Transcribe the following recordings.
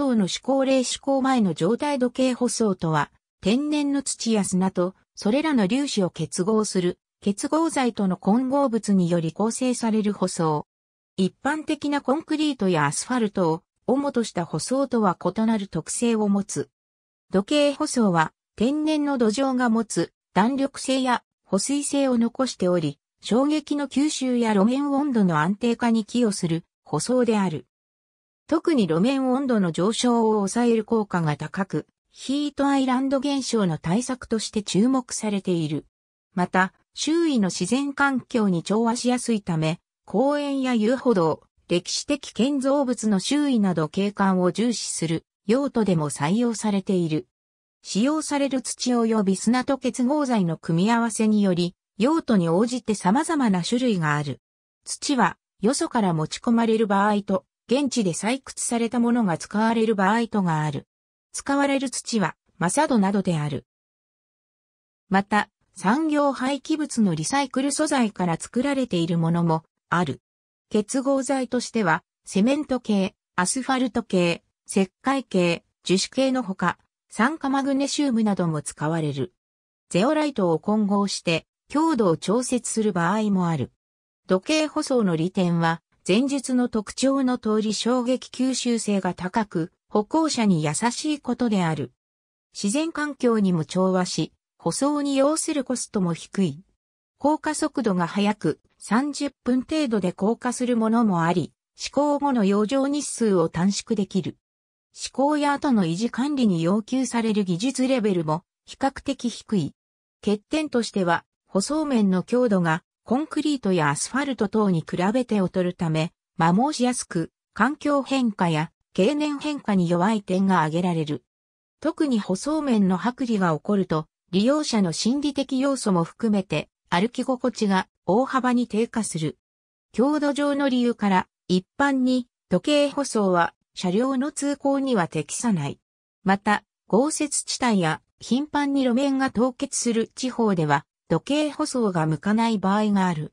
層の思考例思考前の状態土計舗装とは、天然の土や砂と、それらの粒子を結合する、結合剤との混合物により構成される舗装。一般的なコンクリートやアスファルトを、主とした舗装とは異なる特性を持つ。土計舗装は、天然の土壌が持つ弾力性や保水性を残しており、衝撃の吸収や路面温度の安定化に寄与する舗装である。特に路面温度の上昇を抑える効果が高く、ヒートアイランド現象の対策として注目されている。また、周囲の自然環境に調和しやすいため、公園や遊歩道、歴史的建造物の周囲など景観を重視する用途でも採用されている。使用される土及び砂と結合剤の組み合わせにより、用途に応じて様々な種類がある。土は、よそから持ち込まれる場合と、現地で採掘されたものが使われる場合とがある。使われる土は、マサドなどである。また、産業廃棄物のリサイクル素材から作られているものもある。結合剤としては、セメント系、アスファルト系、石灰系、樹脂系のほか、酸化マグネシウムなども使われる。ゼオライトを混合して強度を調節する場合もある。土形舗装の利点は、前述の特徴の通り衝撃吸収性が高く、歩行者に優しいことである。自然環境にも調和し、舗装に要するコストも低い。降下速度が速く、30分程度で降下するものもあり、試行後の養生日数を短縮できる。試行や後の維持管理に要求される技術レベルも比較的低い。欠点としては、舗装面の強度がコンクリートやアスファルト等に比べて劣るため、摩耗しやすく、環境変化や経年変化に弱い点が挙げられる。特に舗装面の剥離が起こると、利用者の心理的要素も含めて、歩き心地が大幅に低下する。強度上の理由から、一般に時計舗装は車両の通行には適さない。また、豪雪地帯や頻繁に路面が凍結する地方では、時計舗装が向かない場合がある。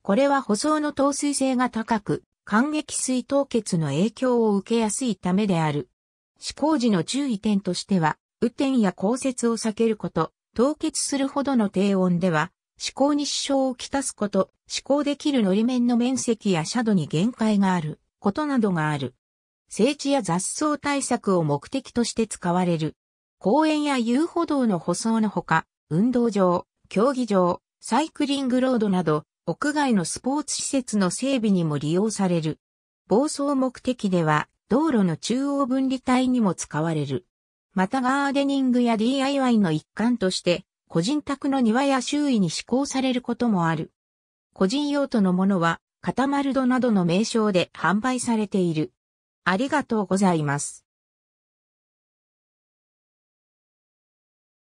これは舗装の透水性が高く、感激水凍結の影響を受けやすいためである。施工時の注意点としては、雨天や降雪を避けること、凍結するほどの低温では、施工に支障をきたすこと、施工できるのり面の面積や斜度に限界がある、ことなどがある。整地や雑草対策を目的として使われる。公園や遊歩道の舗装のほか、運動場、競技場、サイクリングロードなど、屋外のスポーツ施設の整備にも利用される。暴走目的では、道路の中央分離帯にも使われる。またガーデニングや DIY の一環として、個人宅の庭や周囲に施行されることもある。個人用途のものは、カタマルドなどの名称で販売されている。ありがとうございます。